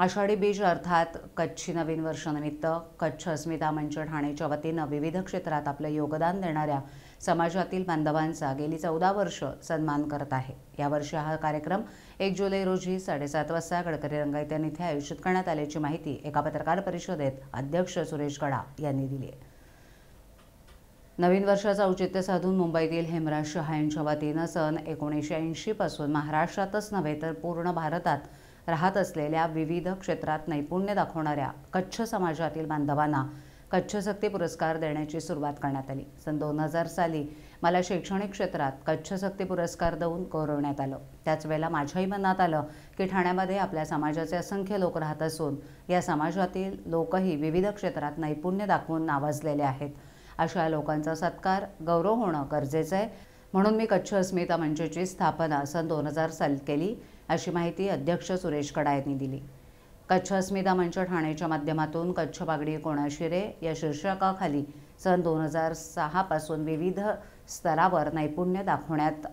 आषाढी बीज अर्थात कच्छी नवीन वर्षानिमित्त कच्छ अस्मिता मंच ठाणेच्या वतीनं विविध क्षेत्रात आपलं योगदान देणाऱ्या समाजातील बांधवांचा गेली चौदा वर्ष सन्मान करत आहे यावर्षी हा कार्यक्रम एक जुलै रोजी साडेसात वाजता गडकरी रंगायतन इथे आयोजित करण्यात आल्याची माहिती एका पत्रकार परिषदेत अध्यक्ष सुरेश गडा यांनी दिली आहे नवीन वर्षाचं औचित्य साधून मुंबईतील हेमराज शहा यांच्या वतीनं सन एकोणीसशे पासून महाराष्ट्रातच नव्हे तर पूर्ण भारतात राहत असलेल्या विविध क्षेत्रात नैपुण्य दाखवणाऱ्या कच्छ समाजातील बांधवांना कच्छशक्ती पुरस्कार देण्याची सुरुवात करण्यात आली सन दोन हजार साली मला शैक्षणिक क्षेत्रात कच्छशक्ती पुरस्कार देऊन गौरवण्यात आलं त्याच वेळेला माझ्याही मनात आलं की ठाण्यामध्ये आपल्या समाजाचे असंख्य लोक राहत असून या समाजातील लोकही विविध क्षेत्रात नैपुण्य दाखवून नावाजलेले आहेत अशा लोकांचा सत्कार गौरव होणं गरजेचं आहे म्हणून मी कच्छ अस्मिता मंचची स्थापना सन दोन हजार साली केली अशी माहिती अध्यक्ष सुरेश कडा यांनी दिली कच्छ अस्मिता मंच ठाण्याच्या माध्यमातून कच्छ बागडी कोणाशिरे या शीर्षकाखाली सन दोन हजार सहापासून विविध स्तरावर नैपुण्य दाखवण्यात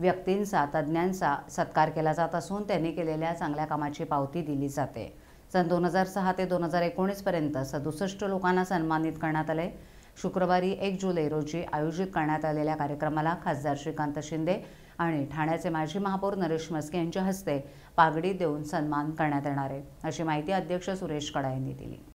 व्यक्तींचा तज्ज्ञांचा सत्कार केला जात असून त्यांनी केलेल्या चांगल्या कामाची पावती दिली जाते सन दोन हजार सहा ते दोन हजार एकोणीसपर्यंत सदुसष्ट लोकांना सन्मानित करण्यात आले शुक्रवारी एक जुलै रोजी आयोजित करण्यात आलेल्या कार्यक्रमाला खासदार श्रीकांत शिंदे आणि ठाण्याचे माजी महापौर नरेश म्हस्के यांच्या हस्ते पागडी देऊन सन्मान करण्यात येणार आहे अशी माहिती अध्यक्ष सुरेश कडा यांनी दिली